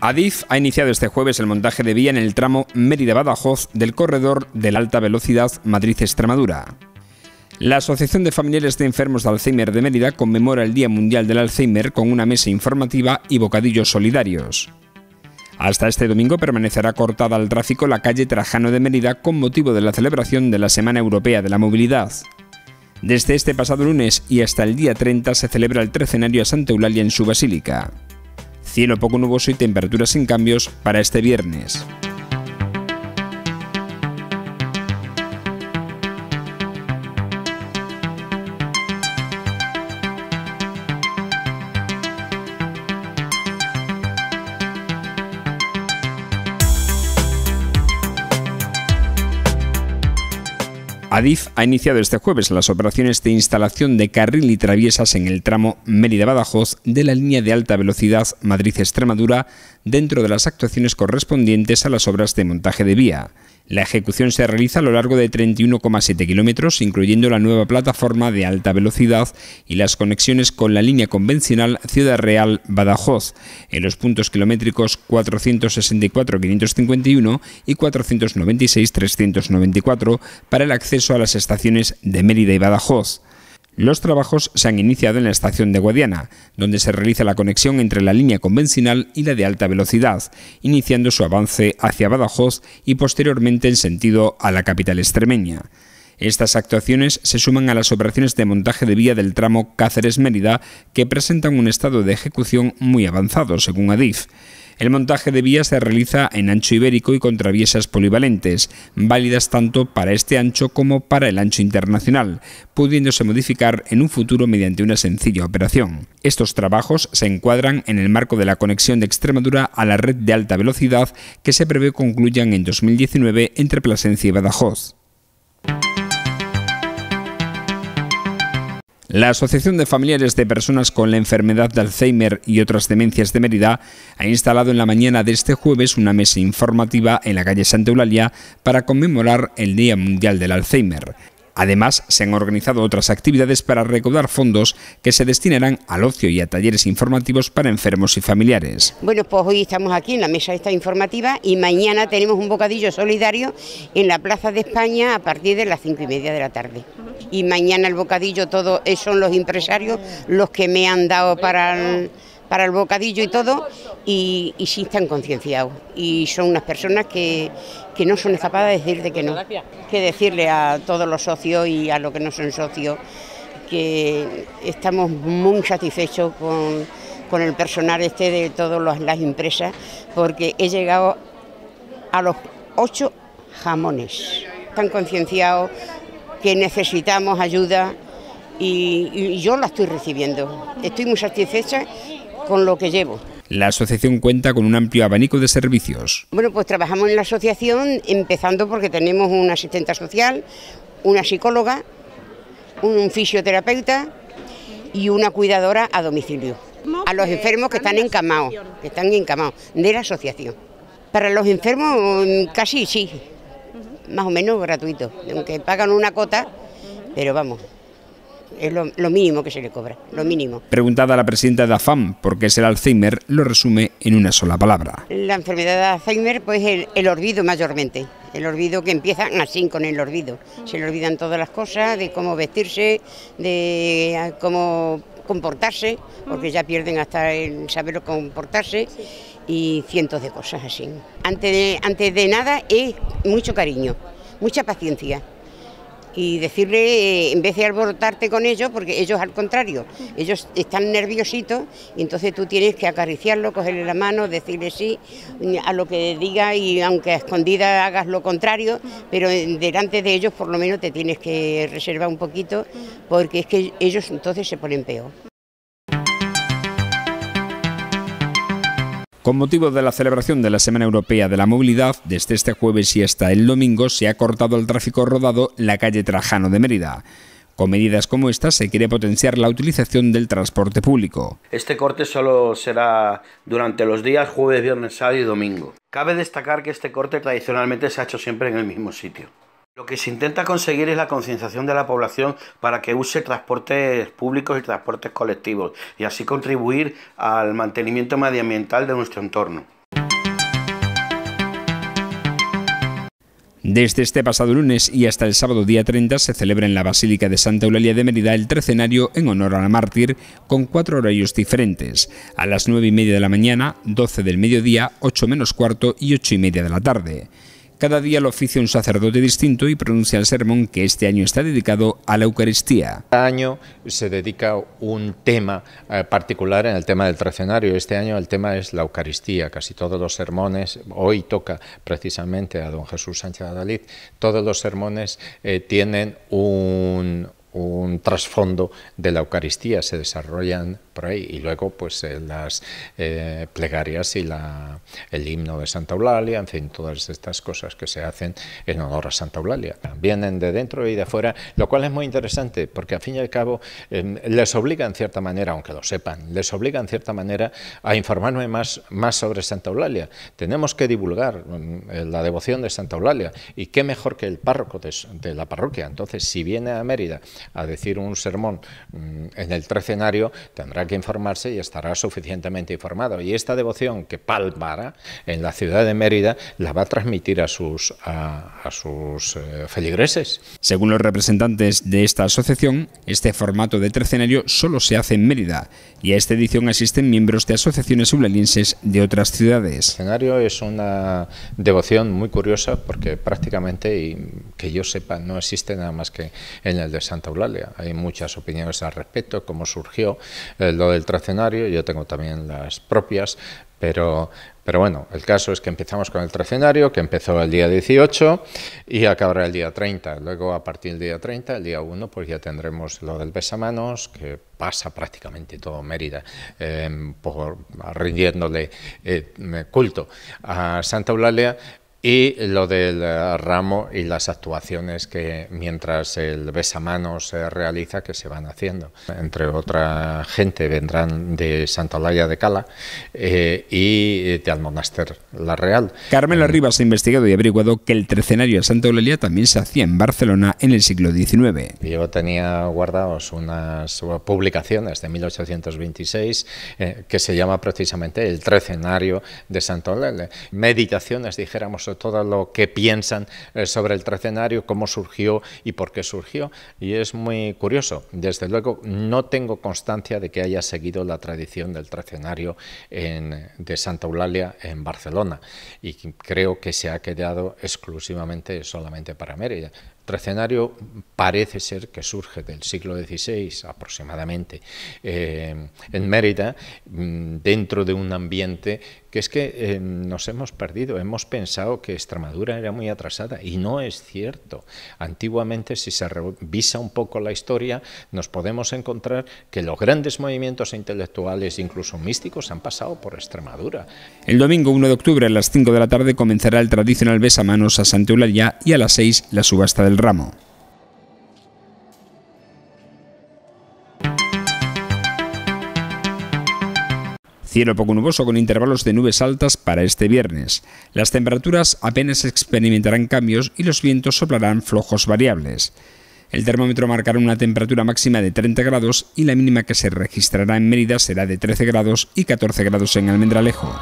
Adif ha iniciado este jueves el montaje de vía en el tramo Mérida-Badajoz del corredor de la alta velocidad Madrid-Extremadura. La Asociación de Familiares de Enfermos de Alzheimer de Mérida conmemora el Día Mundial del Alzheimer con una mesa informativa y bocadillos solidarios. Hasta este domingo permanecerá cortada al tráfico la calle Trajano de Mérida con motivo de la celebración de la Semana Europea de la Movilidad. Desde este pasado lunes y hasta el día 30 se celebra el trecenario a Santa Eulalia en su basílica. Tiene poco nuboso y temperaturas sin cambios para este viernes. Adif ha iniciado este jueves las operaciones de instalación de carril y traviesas en el tramo Mérida-Badajoz de la línea de alta velocidad Madrid-Extremadura dentro de las actuaciones correspondientes a las obras de montaje de vía. La ejecución se realiza a lo largo de 31,7 kilómetros, incluyendo la nueva plataforma de alta velocidad y las conexiones con la línea convencional Ciudad Real-Badajoz, en los puntos kilométricos 464-551 y 496-394 para el acceso a las estaciones de Mérida y Badajoz. Los trabajos se han iniciado en la estación de Guadiana, donde se realiza la conexión entre la línea convencional y la de alta velocidad, iniciando su avance hacia Badajoz y posteriormente en sentido a la capital extremeña. Estas actuaciones se suman a las operaciones de montaje de vía del tramo Cáceres-Mérida, que presentan un estado de ejecución muy avanzado, según ADIF. El montaje de vías se realiza en ancho ibérico y con traviesas polivalentes, válidas tanto para este ancho como para el ancho internacional, pudiéndose modificar en un futuro mediante una sencilla operación. Estos trabajos se encuadran en el marco de la conexión de Extremadura a la red de alta velocidad que se prevé concluyan en 2019 entre Plasencia y Badajoz. La Asociación de Familiares de Personas con la Enfermedad de Alzheimer y otras demencias de Mérida ha instalado en la mañana de este jueves una mesa informativa en la calle Santa Eulalia para conmemorar el Día Mundial del Alzheimer. Además, se han organizado otras actividades para recaudar fondos que se destinarán al ocio y a talleres informativos para enfermos y familiares. Bueno, pues hoy estamos aquí en la mesa esta informativa y mañana tenemos un bocadillo solidario en la Plaza de España a partir de las cinco y media de la tarde y mañana el bocadillo, todo eh, son los empresarios los que me han dado para el, para el bocadillo y todo, y, y sí están concienciados. Y son unas personas que, que no son capaces de decirte que no. Que decirle a todos los socios y a los que no son socios que estamos muy satisfechos con, con el personal este de todas las empresas, porque he llegado a los ocho jamones. Están concienciados que necesitamos ayuda y, yo la estoy recibiendo. Estoy muy satisfecha con lo que llevo. La asociación cuenta con un amplio abanico de servicios. Bueno, pues trabajamos en la asociación empezando porque tenemos una asistenta social, una psicóloga, un fisioterapeuta y una cuidadora a domicilio. A los enfermos que están encamados, que están encamados, de la asociación. Para los enfermos mm, casi sí, más o menos gratuito, aunque pagan una cota, pero vamos, es lo, mínimo que se le cobra, lo mínimo. Preguntada a la presidenta de AFAM por qué es el Alzheimer, lo resume en una sola palabra. La enfermedad de Alzheimer, pues el, olvido mayormente, el olvido que empiezan así con el olvido. Se le olvidan todas las cosas, de cómo vestirse, de ah, cómo comportarse, porque ya pierden hasta el saber comportarse y cientos de cosas así. Antes de, antes de nada es mucho cariño, mucha paciencia. Y decirle, eh, en vez de alborotarte con ellos, porque ellos al contrario, ellos están nerviositos, y entonces tú tienes que acariciarlo, cogerle la mano, decirle sí a lo que diga y aunque a escondida hagas lo contrario, pero delante de ellos por lo menos te tienes que reservar un poquito, porque es que ellos entonces se ponen peor. Con motivo de la celebración de la Semana Europea de la Movilidad, desde este jueves y hasta el domingo se ha cortado el tráfico rodado en la calle Trajano de Mérida. Con medidas como esta se quiere potenciar la utilización del transporte público. Este corte solo será durante los días jueves, viernes, sábado y domingo. Cabe destacar que este corte tradicionalmente se ha hecho siempre en el mismo sitio. Lo que se intenta conseguir es la concienciación de la población para que use transportes públicos y transportes colectivos y así contribuir al mantenimiento medioambiental de nuestro entorno. Desde este pasado lunes y hasta el sábado día 30 se celebra en la Basílica de Santa Eulalia de Mérida el trecenario en honor a la mártir con cuatro horarios diferentes, a las 9 y media de la mañana, 12 del mediodía, 8 menos cuarto y 8 y media de la tarde. Cada día lo oficia un sacerdote distinto y pronuncia el sermón que este año está dedicado a la Eucaristía. Cada año se dedica un tema eh, particular en el tema del tracenario. Este año el tema es la Eucaristía. Casi todos los sermones, hoy toca precisamente a don Jesús Sánchez Adalid, todos los sermones eh, tienen un, un trasfondo de la Eucaristía, se desarrollan por ahí. Y luego, pues eh, las eh, plegarias y el himno de Santa Eulalia, en fin, todas estas cosas que se hacen en honor a Santa Eulalia. Vienen de dentro y de afuera, lo cual es muy interesante, porque al fin y al cabo em, les obliga en cierta manera, aunque lo sepan, les obliga en cierta manera a informarme más, más sobre Santa Eulalia. Tenemos que divulgar em, la devoción de Santa Eulalia, y qué mejor que el párroco de la parroquia. Entonces, si viene a Mérida, a decir un sermón mm, en el trecenario, tendrá que informarse y estará suficientemente informado. Y esta devoción que palmará en la ciudad de Mérida la va a transmitir a sus, a, sus eh, feligreses. Según los representantes de esta asociación, este formato de trecenario solo se hace en Mérida y a esta edición asisten miembros de asociaciones ublalienses de otras ciudades. El escenario es una devoción muy curiosa porque prácticamente, y que yo sepa, no existe nada más que en el de Santa Eulalia. Hay muchas opiniones al respecto, cómo surgió eh, lo del tracenario, yo tengo también las propias, pero, pero bueno, el caso es que empezamos con el tracenario, que empezó el día 18 y acabará el día 30. Luego, a partir del día 30, el día 1, pues ya tendremos lo del besamanos, que pasa prácticamente todo Mérida, eh, por, rindiéndole eh, culto a Santa Eulalia, y lo del eh, ramo y las actuaciones que mientras el besamanos se realiza, que se van haciendo. Entre otra gente vendrán de Santa Olalla de Cala eh, y de Almonaster La Real. Carmela mm. Rivas ha investigado y averiguado que el trecenario de Santa Eulalia también se hacía en Barcelona en el siglo XIX. Yo tenía guardados unas publicaciones de 1826 eh, que se llama precisamente el trecenario de Santa Eulalia. Meditaciones, dijéramos, todo lo que piensan eh, sobre el trecenario cómo surgió y por qué surgió. Y es muy curioso. Desde luego, no tengo constancia de que haya seguido la tradición del tracenario de Santa Eulalia en Barcelona. Y creo que se ha quedado exclusivamente solamente para Mérida El trecenario parece ser que surge del siglo XVI aproximadamente eh, en Mérida, mm, dentro de un ambiente que es que eh, nos hemos perdido, hemos pensado que Extremadura era muy atrasada y no es cierto. Antiguamente, si se revisa un poco la historia, nos podemos encontrar que los grandes movimientos intelectuales, incluso místicos, han pasado por Extremadura. El domingo 1 de octubre a las 5 de la tarde comenzará el tradicional besamanos a Santa Eulalia y a las 6 la subasta del ramo. Cielo poco nuboso con intervalos de nubes altas para este viernes. Las temperaturas apenas experimentarán cambios y los vientos soplarán flojos variables. El termómetro marcará una temperatura máxima de 30 grados y la mínima que se registrará en Mérida será de 13 grados y 14 grados en Almendralejo.